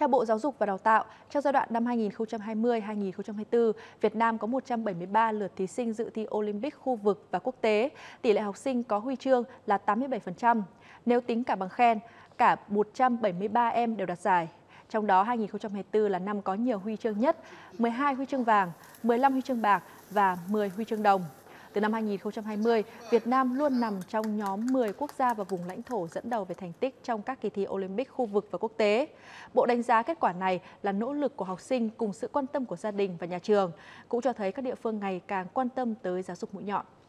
Theo Bộ Giáo dục và Đào tạo, trong giai đoạn năm 2020-2024, Việt Nam có 173 lượt thí sinh dự thi Olympic khu vực và quốc tế. Tỷ lệ học sinh có huy chương là 87%. Nếu tính cả bằng khen, cả 173 em đều đạt giải. Trong đó 2024 là năm có nhiều huy chương nhất, 12 huy chương vàng, 15 huy chương bạc và 10 huy chương đồng. Từ năm 2020, Việt Nam luôn nằm trong nhóm 10 quốc gia và vùng lãnh thổ dẫn đầu về thành tích trong các kỳ thi Olympic khu vực và quốc tế. Bộ đánh giá kết quả này là nỗ lực của học sinh cùng sự quan tâm của gia đình và nhà trường, cũng cho thấy các địa phương ngày càng quan tâm tới giáo dục mũi nhọn.